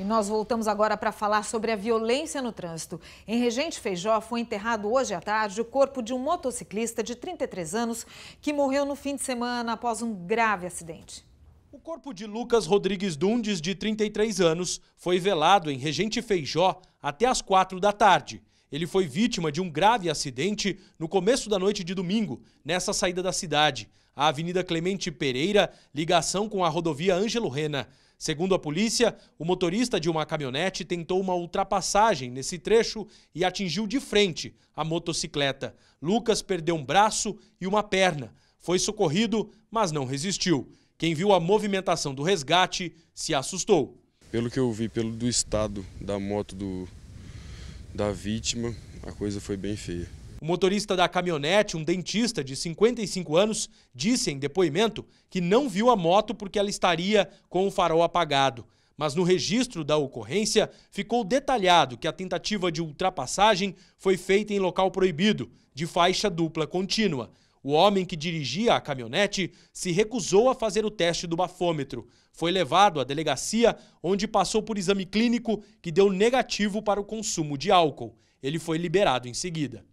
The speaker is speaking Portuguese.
E nós voltamos agora para falar sobre a violência no trânsito. Em Regente Feijó foi enterrado hoje à tarde o corpo de um motociclista de 33 anos que morreu no fim de semana após um grave acidente. O corpo de Lucas Rodrigues Dundes, de 33 anos, foi velado em Regente Feijó até às 4 da tarde. Ele foi vítima de um grave acidente no começo da noite de domingo, nessa saída da cidade, a Avenida Clemente Pereira, ligação com a rodovia Ângelo Rena. Segundo a polícia, o motorista de uma caminhonete tentou uma ultrapassagem nesse trecho e atingiu de frente a motocicleta. Lucas perdeu um braço e uma perna. Foi socorrido, mas não resistiu. Quem viu a movimentação do resgate se assustou. Pelo que eu vi, pelo do estado da moto do, da vítima, a coisa foi bem feia. O motorista da caminhonete, um dentista de 55 anos, disse em depoimento que não viu a moto porque ela estaria com o farol apagado. Mas no registro da ocorrência ficou detalhado que a tentativa de ultrapassagem foi feita em local proibido, de faixa dupla contínua. O homem que dirigia a caminhonete se recusou a fazer o teste do bafômetro. Foi levado à delegacia, onde passou por exame clínico que deu negativo para o consumo de álcool. Ele foi liberado em seguida.